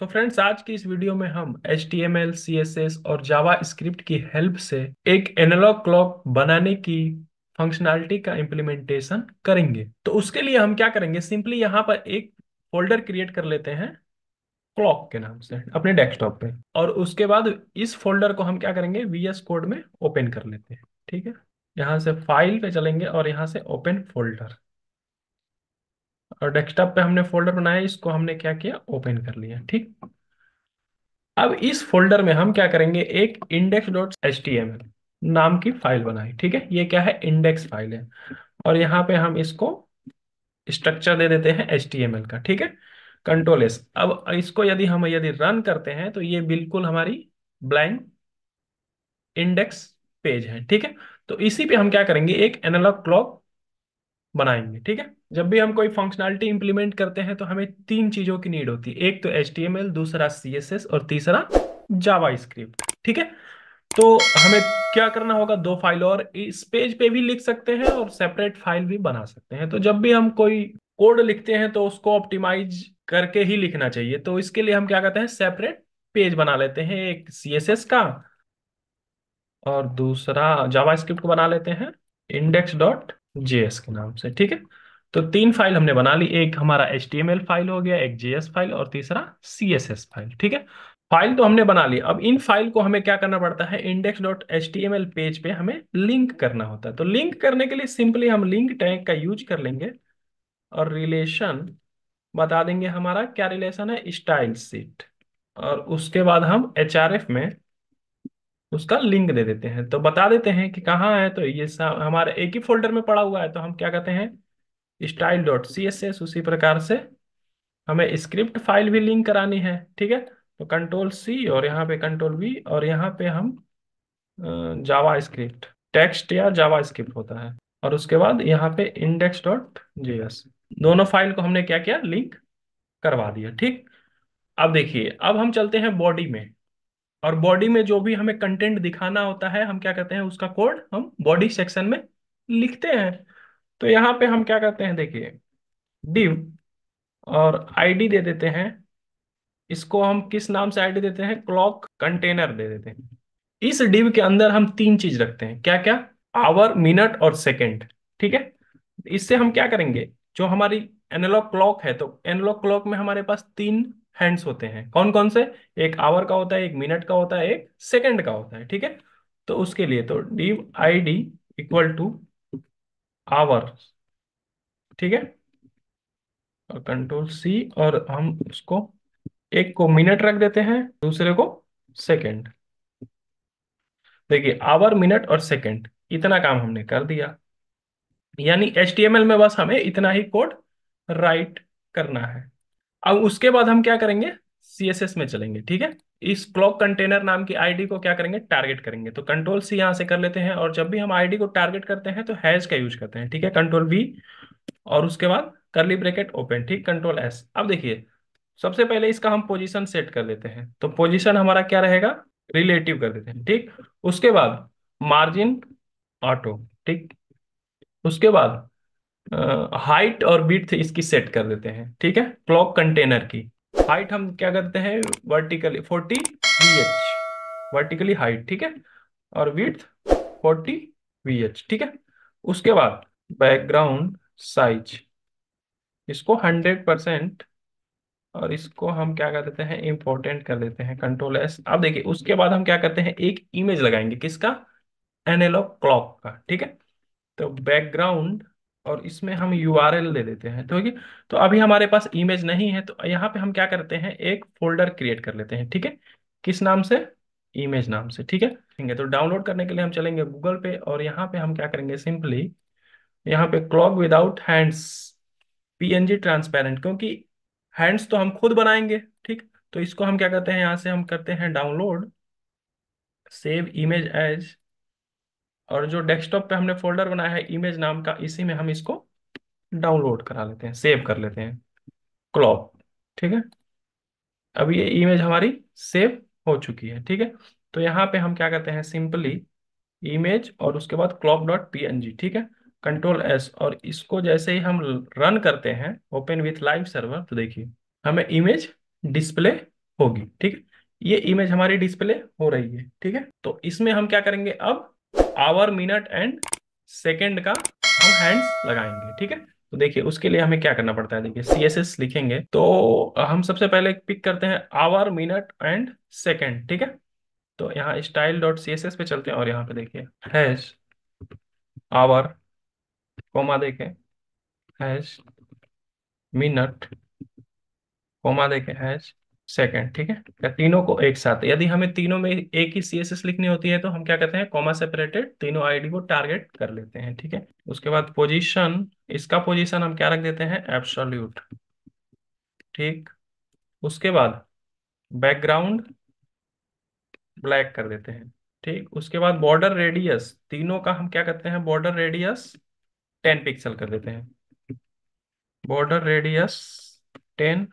सो so friends आज की इस वीडियो में हम H T M L C S S और जावा स्क्रिप्ट की हेल्प से एक एनालॉग क्लॉक बनाने की फंक्शनैलिटी का इम्प्लीमेंटेशन करेंगे तो उसके लिए हम क्या करेंगे सिंपली यहाँ पर एक फोल्डर क्रिएट कर लेते हैं क्लॉक के नाम से अपने डेस्कटॉप पे और उसके बाद इस फोल्डर को हम क्या करेंगे वीएस कोड में ओपन कर लेते हैं ठीक है यहाँ से फाइल पे चलेंगे और यहाँ से ओपन फोल्डर और डेस्कटॉप पे हमने फोल्डर बनाया इसको हमने क्या किया ओपन कर लिया ठीक अब इस फोल्डर में हम क्या करेंगे एक index dot H T M L नाम की फाइल बनाई ठीक है ये क्या है इंडेक्स फाइल है और यहाँ पे हम इसको स्ट्रक्चर दे देते हैं एच टी एम एल का ठीक है कंट्रोल एस अब इसको यदि हम यदि रन करते हैं तो ये बिल्कुल हमारी ब्लैंक इंडेक्स पेज है ठीक है तो इसी पे हम क्या करेंगे एक एनालॉग क्लॉक बनाएंगे ठीक है जब भी हम कोई फंक्शनैलिटी इंप्लीमेंट करते हैं तो हमें तीन चीजों की नीड होती है एक तो एच दूसरा सी और तीसरा जावा स्क्रिप्ट ठीक है तो हमें क्या करना होगा दो फाइल और इस पेज पे भी लिख सकते हैं और सेपरेट फाइल भी बना सकते हैं तो जब भी हम कोई कोड लिखते हैं तो उसको ऑप्टिमाइज करके ही लिखना चाहिए तो इसके लिए हम क्या करते हैं सेपरेट पेज बना लेते हैं एक सी का और दूसरा जावा स्क्रिप्ट को बना लेते हैं इंडेक्स डॉट जे के नाम से ठीक है तो तीन फाइल हमने बना ली एक हमारा एच फाइल हो गया एक जेएस फाइल और तीसरा सी फाइल ठीक है फाइल तो हमने बना ली अब इन फाइल को हमें क्या करना पड़ता है इंडेक्स डॉट एच पेज पे हमें लिंक करना होता है तो लिंक करने के लिए सिंपली हम लिंक टैंक का यूज कर लेंगे और रिलेशन बता देंगे हमारा क्या रिलेशन है स्टाइल सीट और उसके बाद हम एच में उसका लिंक दे देते हैं तो बता देते हैं कि कहाँ है तो ये हमारे एक ही फोल्डर में पड़ा हुआ है तो हम क्या कहते हैं style dot C S S उसी प्रकार से हमें स्क्रिप्ट फाइल भी लिंक करानी है ठीक है तो कंट्रोल सी और यहाँ पे कंट्रोल वी और यहाँ पे हम जावा स्क्रिप्ट टेक्स्ट या जावा स्क्रिप्ट होता है और उसके बाद यहाँ पे इंडेक्स डॉट जे एस दोनों फाइल को हमने क्या किया लिंक करवा दिया ठीक अब देखिए अब हम चलते हैं बॉडी में और बॉडी में जो भी हमें कंटेंट दिखाना होता है हम क्या करते हैं उसका कोड हम बॉडी सेक्शन में लिखते हैं तो यहाँ पे हम क्या करते हैं देखिए डिव और आईडी दे देते हैं इसको हम किस नाम से आईडी देते हैं क्लॉक कंटेनर दे देते हैं इस डिव के अंदर हम तीन चीज रखते हैं क्या क्या आवर मिनट और सेकेंड ठीक है इससे हम क्या करेंगे जो हमारी एनालॉग क्लॉक है तो एनालॉग क्लॉक में हमारे पास तीन हैंड्स होते हैं कौन कौन से एक आवर का होता है एक मिनट का होता है एक सेकेंड का होता है ठीक है तो उसके लिए तो div I D equal to hour ठीक है और कंट्रोल सी और हम उसको एक को मिनट रख देते हैं दूसरे को सेकंड देखिए आवर मिनट और सेकंड इतना काम हमने कर दिया यानी एच में बस हमें इतना ही कोड राइट करना है अब उसके बाद हम क्या करेंगे सीएसएस में चलेंगे ठीक है इस क्लॉक कंटेनर नाम की आईडी को क्या करेंगे टारगेट करेंगे तो कंट्रोल सी यहां से कर लेते हैं और जब भी हम आईडी को टारगेट करते हैं तो हैज का यूज करते हैं ठीक है कंट्रोल वी और उसके बाद करली ब्रेकेट ओपन ठीक कंट्रोल एस अब देखिए सबसे पहले इसका हम पोजिशन सेट कर देते हैं तो पोजिशन हमारा क्या रहेगा रिलेटिव कर देते हैं ठीक उसके बाद मार्जिन ऑटो ठीक उसके बाद हाइट और बीट इसकी सेट कर देते हैं ठीक है क्लॉक कंटेनर की हाइट हम क्या करते हैं vertically forty V H vertically height ठीक है और विथ फोर्टी वी एच ठीक है उसके बाद बैकग्राउंड साइज इसको हंड्रेड परसेंट और इसको हम क्या कर देते हैं इंपॉर्टेंट कर देते हैं कंट्रोल एस अब देखिए उसके बाद हम क्या करते हैं एक इमेज लगाएंगे किसका एनालॉग क्लॉक का ठीक है तो बैकग्राउंड और इसमें हम एल दे देते हैं ठीक है तो अभी हमारे पास इमेज नहीं है तो यहाँ पे हम क्या करते हैं एक फोल्डर क्रिएट कर लेते हैं ठीक है किस नाम से इमेज नाम से ठीक है ठीक है तो डाउनलोड करने के लिए हम चलेंगे गूगल पे और यहाँ पे हम क्या करेंगे सिंपली यहाँ पे क्लॉक विदाउट हैंड्स जी ट्रांसपेरेंट क्योंकि हैंड्स तो हम खुद बनाएंगे ठीक तो इसको हम क्या करते हैं यहाँ से हम करते हैं डाउनलोड सेव इमेज एज और जो डेस्कटॉप पे हमने फोल्डर बनाया है इमेज नाम का इसी में हम इसको डाउनलोड करा लेते हैं सेव कर लेते हैं क्लॉप ठीक है अब ये इमेज हमारी सेव हो चुकी है ठीक है तो यहाँ पे हम क्या करते हैं सिंपली इमेज और उसके बाद clock dot P N G ठीक है कंट्रोल एस और इसको जैसे ही हम रन करते हैं ओपन विथ लाइव सर्वर तो देखिए हमें इमेज डिस्प्ले होगी ठीक है ये इमेज हमारी डिस्प्ले हो रही है ठीक है तो इसमें हम क्या करेंगे अब आवर मिनट एंड सेकेंड का हम हैंड्स लगाएंगे ठीक है तो देखिए उसके लिए हमें क्या करना पड़ता है देखिए सी एस एस लिखेंगे तो हम सबसे पहले पिक करते हैं आवर मिनट एंड सेकेंड ठीक है तो यहाँ style dot C S S पे चलते हैं और यहाँ पे देखिए हैश आवर कोमा देखे हैश मिनट कोमा देखे हैश सेकेंड ठीक है तीनों को एक साथ यदि हमें तीनों में एक ही सीएसएस लिखनी होती है तो हम क्या कहते हैं कॉमा सेपरेटेड तीनों आईडी को टारगेट कर लेते हैं ठीक है उसके बाद पोजीशन इसका पोजीशन हम क्या रख देते हैं एब्सोल्यूट ठीक उसके बाद बैकग्राउंड ब्लैक कर देते हैं ठीक उसके बाद बॉर्डर रेडियस तीनों का हम क्या करते हैं बॉर्डर रेडियस टेन पिक्सल कर देते हैं बॉर्डर रेडियस टेन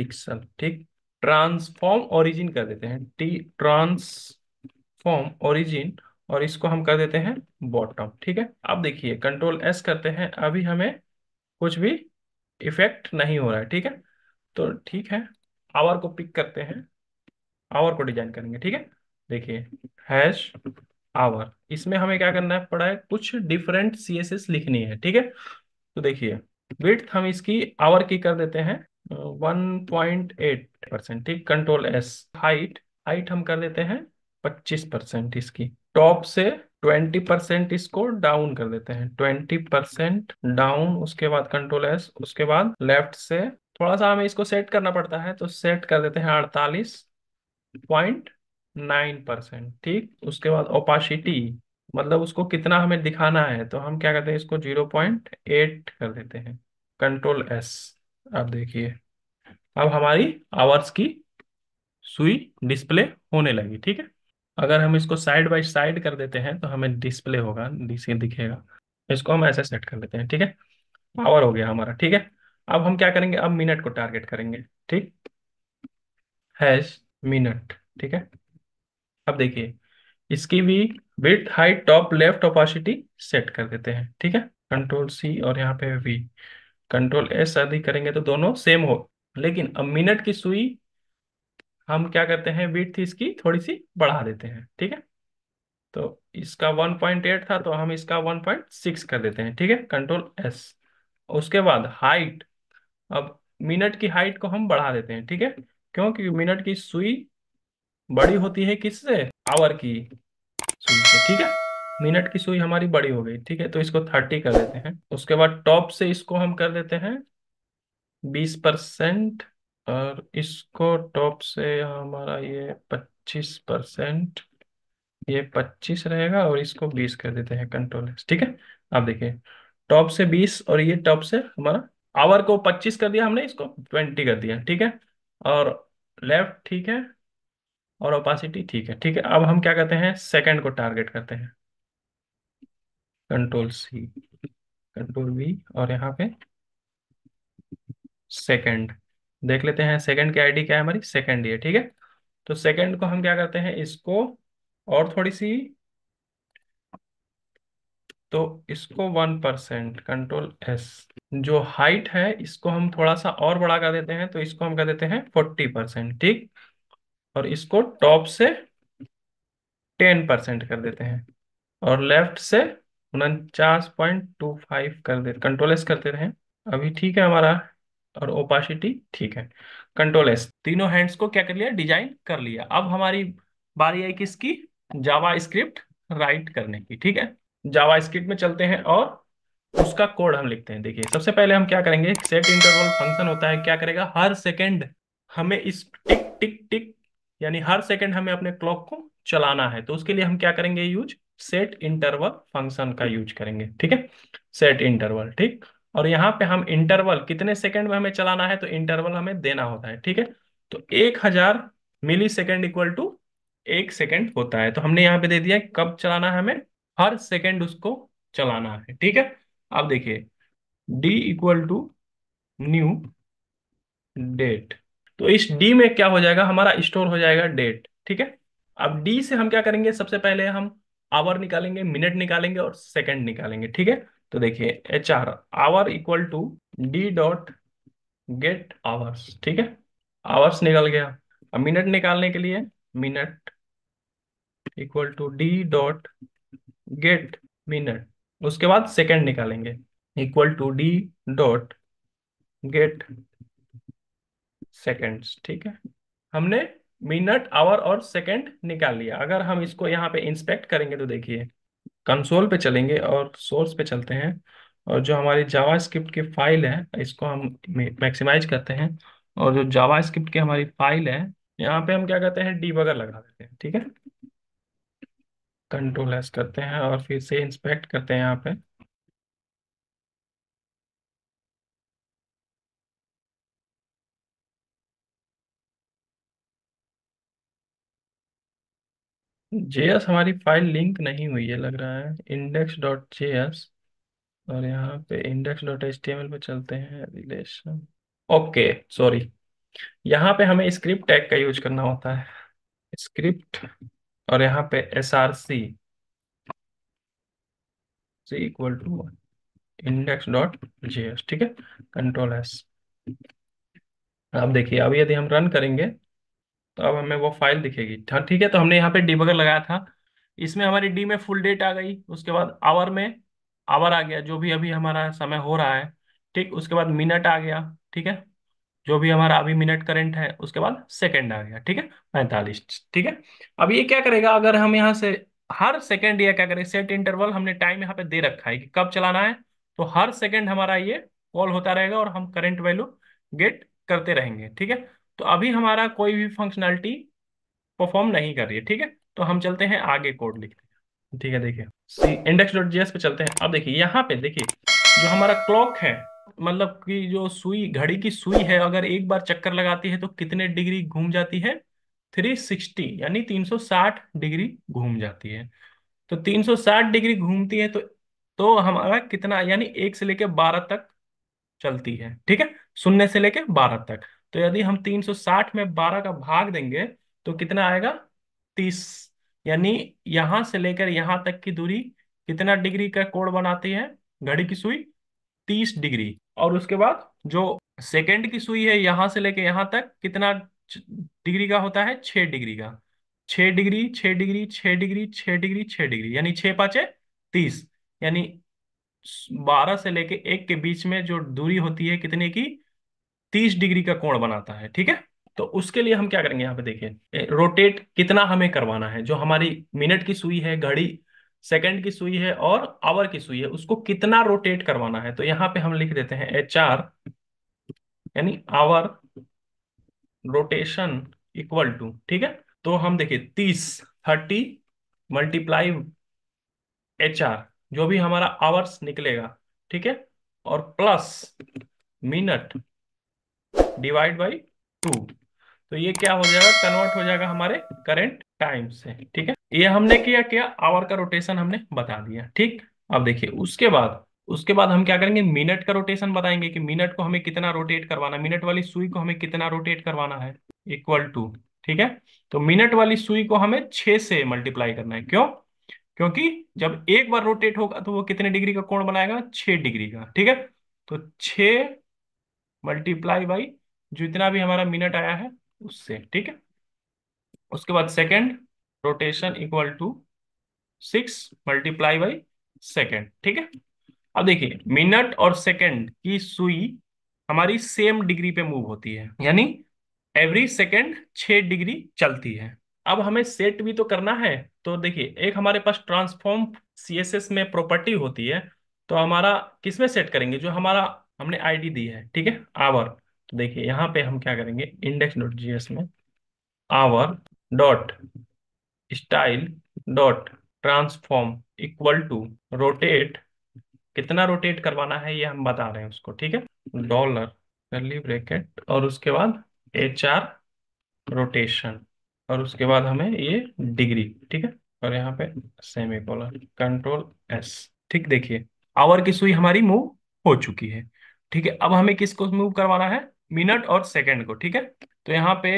पिक्सल ठीक ट्रांसफॉर्म ओरिजिन कर देते हैं टी ट्रांसफॉर्म ओरिजिन और इसको हम कर देते हैं बॉटम ठीक है अब देखिए कंट्रोल एस करते हैं अभी हमें कुछ भी इफेक्ट नहीं हो रहा है ठीक है तो ठीक है आवर को पिक करते हैं आवर को डिजाइन करेंगे ठीक है देखिए हैश आवर इसमें हमें क्या करना है पड़ा है कुछ डिफरेंट सी लिखनी है ठीक है तो देखिए विथ हम इसकी आवर की कर देते हैं वन पॉइंट एट परसेंट ठीक कंट्रोल एस हाइट हाइट हम कर देते हैं पच्चीस परसेंट इसकी टॉप से ट्वेंटी परसेंट इसको डाउन कर देते हैं ट्वेंटी परसेंट डाउन उसके बाद कंट्रोल एस उसके बाद लेफ्ट से थोड़ा सा हमें इसको सेट करना पड़ता है तो सेट कर देते हैं अड़तालीस पॉइंट नाइन परसेंट ठीक उसके बाद ओपासिटी मतलब उसको कितना हमें दिखाना है तो हम क्या करते हैं इसको जीरो पॉइंट एट कर देते हैं कंट्रोल एस आप देखिए अब हमारी आवर्स की सुई डिस्प्ले होने लगी ठीक है अगर हम इसको साइड बाय साइड कर देते हैं तो हमें डिस्प्ले होगा डीसी दिखेगा इसको हम ऐसे सेट कर लेते हैं ठीक है पावर हो गया हमारा ठीक है अब हम क्या करेंगे अब मिनट को टारगेट करेंगे ठीक हैश मिनट ठीक है अब देखिए इसकी भी width height top left opacity set कर देते हैं ठीक है कंट्रोल सी और यहाँ पे वी कंट्रोल एस आदि करेंगे तो दोनों सेम हो लेकिन अब मिनट की सुई हम क्या करते हैं बीट थी इसकी थोड़ी सी बढ़ा देते हैं ठीक है तो इसका 1.8 था तो हम इसका 1.6 कर देते हैं ठीक है कंट्रोल एस उसके बाद हाइट अब मिनट की हाइट को हम बढ़ा देते हैं ठीक है क्योंकि मिनट की सुई बड़ी होती है किससे आवर की सुई से ठीक है मिनट की सुई हमारी बड़ी हो गई ठीक है तो इसको थर्टी कर देते हैं उसके बाद टॉप से इसको हम कर देते हैं बीस परसेंट और इसको टॉप से हमारा ये पच्चीस परसेंट ये पच्चीस रहेगा और इसको बीस कर देते हैं कंट्रोल ठीक है आप देखिए टॉप से बीस और ये टॉप से हमारा आवर को पच्चीस कर दिया हमने इसको ट्वेंटी कर दिया ठीक है और लेफ्ट ठीक है और ओपासिटी ठीक है ठीक है अब हम क्या करते हैं सेकंड को टारगेट करते हैं कंट्रोल सी कंट्रोल वी और यहाँ पे सेकंड देख लेते हैं सेकंड की आईडी क्या है हमारी सेकंड ये ठीक है तो सेकंड को हम क्या करते हैं इसको और थोड़ी सी तो इसको वन परसेंट कंट्रोल एस जो हाइट है इसको हम थोड़ा सा और बड़ा कर देते हैं तो इसको हम कर देते हैं फोर्टी परसेंट ठीक और इसको टॉप से टेन परसेंट कर देते हैं और लेफ्ट से उनचास पॉइंट टू फाइव कर दे कंट्रोल एस करते रहे अभी ठीक है हमारा और ओपासिटी ठीक है कंट्रोल एस तीनों हैंड्स को क्या कर लिया डिजाइन कर लिया अब हमारी बारी आई किसकी जावा स्क्रिप्ट राइट करने की ठीक है जावा स्क्रिप्ट में चलते हैं और उसका कोड हम लिखते हैं देखिए सबसे पहले हम क्या करेंगे सेट इंटरवल फंक्शन होता है क्या करेगा हर सेकेंड हमें इस टिक टिक टिक यानी हर सेकेंड हमें अपने क्लॉक को चलाना है तो उसके लिए हम क्या करेंगे यूज सेट इंटरवल फंक्शन का यूज हम्म। करेंगे ठीक है सेट इंटरवल ठीक और यहाँ पे हम इंटरवल कितने सेकंड में हमें चलाना है तो इंटरवल हमें देना होता है ठीक है तो एक हजार मिली सेकेंड इक्वल टू एक सेकेंड होता है तो हमने यहाँ पे दे दिया कब चलाना है हमें हर सेकेंड उसको चलाना है ठीक है अब देखिए D equal to new date तो इस डी में क्या हो जाएगा हमारा स्टोर हो जाएगा डेट ठीक है अब डी से हम क्या करेंगे सबसे पहले हम आवर निकालेंगे मिनट निकालेंगे और सेकंड निकालेंगे ठीक है तो देखिए H R hour equal to D dot get hours ठीक है आवर्स निकल गया अब मिनट निकालने के लिए minute equal to D dot get minute उसके बाद सेकंड निकालेंगे equal to D dot get seconds ठीक है हमने मिनट आवर और सेकंड निकाल लिया अगर हम इसको यहाँ पे इंस्पेक्ट करेंगे तो देखिए कंसोल पे चलेंगे और सोर्स पे चलते हैं और जो हमारी जावा स्क्रिप्ट की फाइल है इसको हम मैक्सिमाइज करते हैं और जो जावा स्क्रिप्ट की हमारी फाइल है यहाँ पे हम क्या करते हैं वगैरह लगा देते हैं ठीक है कंट्रोल एस करते हैं और फिर से इंस्पेक्ट करते हैं यहाँ पे जेएस हमारी फाइल लिंक नहीं हुई है लग रहा है इंडेक्स डॉट जेएस और यहाँ पे index dot H T M L पे चलते हैं रिलेशन ओके सॉरी यहाँ पे हमें स्क्रिप्ट टैग का यूज करना होता है स्क्रिप्ट और यहाँ पे S R C C equal to index dot J S ठीक है कंट्रोल एस आप देखिए अब यदि हम रन करेंगे तो अब हमें वो फाइल दिखेगी हाँ, ठीक है तो हमने यहाँ पे डिबगर लगाया था इसमें हमारी डी में फुल डेट आ गई उसके बाद आवर में आवर आ गया जो भी अभी हमारा समय हो रहा है ठीक उसके बाद मिनट आ गया ठीक है जो भी हमारा अभी मिनट करंट है उसके बाद सेकंड आ गया ठीक है पैंतालीस ठीक है अब ये क्या करेगा अगर हम यहाँ से हर सेकेंड या क्या करें सेट इंटरवल हमने टाइम यहाँ पे दे रखा है कि कब चलाना है तो हर सेकेंड हमारा ये कॉल होता रहेगा और हम करेंट वैल्यू गेट करते रहेंगे ठीक है तो अभी हमारा कोई भी फंक्शनैलिटी परफॉर्म नहीं कर रही है ठीक है तो हम चलते हैं आगे कोड लिखते हैं ठीक है देखिए सी इंडेक्स डॉट जी पे चलते हैं अब देखिए यहाँ पे देखिए जो हमारा क्लॉक है मतलब कि जो सुई घड़ी की सुई है अगर एक बार चक्कर लगाती है तो कितने डिग्री घूम जाती है 360 यानी 360 डिग्री घूम जाती है तो 360 डिग्री घूमती है तो तो हमारा कितना यानी एक से लेके बारह तक चलती है ठीक है शून्य से लेके बारह तक तो यदि हम 360 में 12 का भाग देंगे तो कितना आएगा 30 यानी यहां से लेकर यहां तक की दूरी कितना डिग्री का कोण बनाती है घड़ी की सुई 30 डिग्री और उसके बाद जो सेकेंड की सुई है यहां से लेकर यहां तक कितना डिग्री का होता है छह डिग्री का छह डिग्री छह डिग्री छह डिग्री छह डिग्री छह डिग्री यानी छह पाचे तीस यानी बारह से लेके एक के बीच में जो दूरी होती है कितने की तीस डिग्री का कोण बनाता है ठीक है तो उसके लिए हम क्या करेंगे यहाँ पे देखिए रोटेट कितना हमें करवाना है जो हमारी मिनट की सुई है घड़ी सेकंड की सुई है और आवर की सुई है उसको कितना रोटेट करवाना है तो यहाँ पे हम लिख देते हैं एच आर यानी आवर रोटेशन इक्वल टू ठीक है तो हम देखिए तीस थर्टी मल्टीप्लाई एच आर जो भी हमारा आवर्स निकलेगा ठीक है और plus minute divide by two तो ये क्या हो जाएगा कन्वर्ट हो जाएगा हमारे करेंट टाइम से ठीक है ये हमने किया क्या आवर का रोटेशन हमने बता दिया ठीक अब देखिए उसके बाद उसके बाद हम क्या करेंगे मिनट का रोटेशन बताएंगे कि मिनट को हमें कितना रोटेट करवाना मिनट वाली सुई को हमें कितना रोटेट करवाना है इक्वल टू ठीक है तो मिनट वाली सुई को हमें छह से मल्टीप्लाई करना है क्यों क्योंकि जब एक बार रोटेट होगा तो वो कितने डिग्री का कोण बनाएगा छह डिग्री का ठीक है तो छ मल्टीप्लाई बाई जितना भी हमारा मिनट आया है उससे ठीक है उसके बाद second rotation equal to six multiply by second ठीक है अब देखिए मिनट और सेकेंड की सुई हमारी सेम डिग्री पे मूव होती है यानी एवरी सेकेंड छ डिग्री चलती है अब हमें सेट भी तो करना है तो देखिए एक हमारे पास ट्रांसफॉर्म सीएसएस में प्रॉपर्टी होती है तो हमारा किसमें सेट करेंगे जो हमारा हमने आईडी दी है ठीक है आवर तो देखिए यहाँ पे हम क्या करेंगे इंडेक्स डॉट जीएस में hour dot style dot transform equal to rotate कितना रोटेट करवाना है ये हम बता रहे हैं उसको ठीक है डॉलर करली ब्रैकेट और उसके बाद एच आर रोटेशन और उसके बाद हमें ये डिग्री ठीक है और यहाँ पे सेमी कॉलर कंट्रोल एस ठीक देखिए आवर की सुई हमारी मूव हो चुकी है ठीक है अब हमें किसको मूव करवाना है मिनट और सेकंड को ठीक है तो यहाँ पे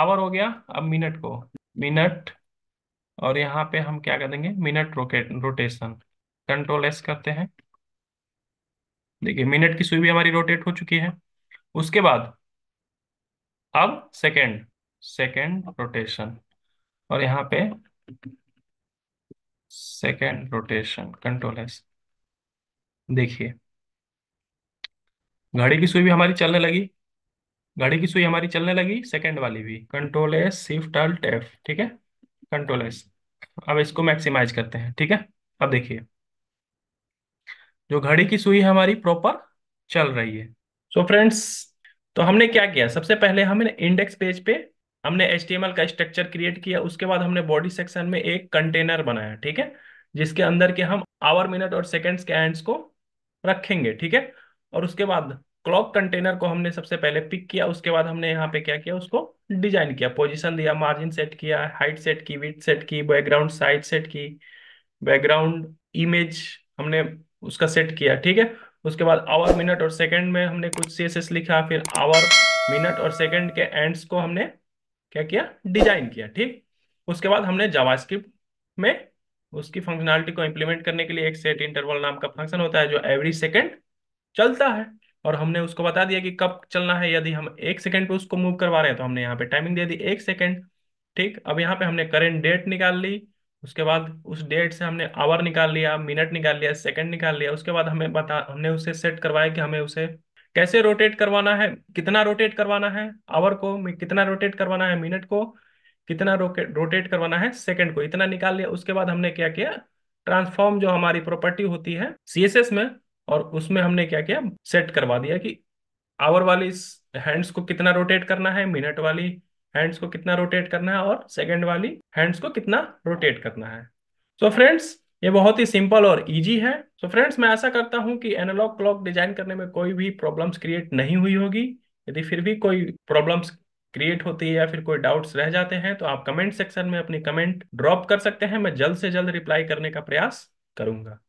आवर हो गया अब मिनट को मिनट और यहाँ पे हम क्या कर देंगे minute rotate rotation control S करते हैं देखिए मिनट की सुई भी हमारी रोटेट हो चुकी है उसके बाद अब सेकेंड सेकेंड रोटेशन और यहाँ पे सेकेंड रोटेशन कंट्रोल एस देखिए घड़ी की सुई भी हमारी चलने लगी घड़ी की सुई हमारी चलने लगी सेकंड वाली भी control S shift alt F ठीक है कंट्रोल एस अब इसको मैक्सिमाइज करते हैं ठीक है अब देखिए जो घड़ी की सुई हमारी प्रॉपर चल रही है सो so फ्रेंड्स तो हमने क्या किया सबसे पहले हमने इंडेक्स पेज पे हमने एच का स्ट्रक्चर क्रिएट किया उसके बाद हमने बॉडी सेक्शन में एक कंटेनर बनाया ठीक है जिसके अंदर के हम आवर मिनट और सेकेंड्स के एंड्स को रखेंगे ठीक है और उसके बाद क्लॉक कंटेनर को हमने सबसे पहले पिक किया उसके बाद हमने यहाँ पे क्या किया उसको डिजाइन किया पोजीशन दिया मार्जिन सेट किया हाइट सेट की विथ सेट की बैकग्राउंड साइज सेट की बैकग्राउंड इमेज हमने उसका सेट किया ठीक है उसके बाद आवर मिनट और सेकंड में हमने कुछ सीएसएस लिखा फिर आवर मिनट और सेकंड के एंड्स को हमने क्या किया डिजाइन किया ठीक उसके बाद हमने जावास्क्रिप्ट में उसकी फंक्शनलिटी को इम्प्लीमेंट करने के लिए एक सेट इंटरवल नाम का फंक्शन होता है जो एवरी सेकंड चलता है और हमने उसको बता दिया कि कब चलना है यदि हम एक सेकेंड पे उसको मूव करवा रहे हैं तो हमने यहाँ पे टाइमिंग दे दी एक सेकेंड ठीक अब यहाँ पे हमने करेंट डेट निकाल ली उसके बाद उस डेट से हमने आवर निकाल लिया मिनट निकाल लिया सेकंड निकाल लिया उसके बाद हमें बता हमने उसे सेट करवाया कि हमें उसे कैसे रोटेट करवाना है कितना रोटेट करवाना है आवर को कितना रोटेट करवाना है मिनट को कितना रोटेट करवाना है सेकंड को इतना निकाल लिया उसके बाद हमने क्या किया ट्रांसफॉर्म जो हमारी प्रॉपर्टी होती है सीएसएस में और उसमें हमने क्या किया सेट करवा दिया कि आवर वाली हैंड्स को कितना रोटेट करना है मिनट वाली हैंड्स को कितना रोटेट करना है और सेकेंड वाली हैंड्स को कितना रोटेट करना है सो so फ्रेंड्स ये बहुत ही सिंपल और इजी है सो so फ्रेंड्स मैं ऐसा करता हूँ कि एनालॉग क्लॉक डिजाइन करने में कोई भी प्रॉब्लम्स क्रिएट नहीं हुई होगी यदि फिर भी कोई प्रॉब्लम्स क्रिएट होती है या फिर कोई डाउट्स रह जाते हैं तो आप कमेंट सेक्शन में अपनी कमेंट ड्रॉप कर सकते हैं मैं जल्द से जल्द रिप्लाई करने का प्रयास करूंगा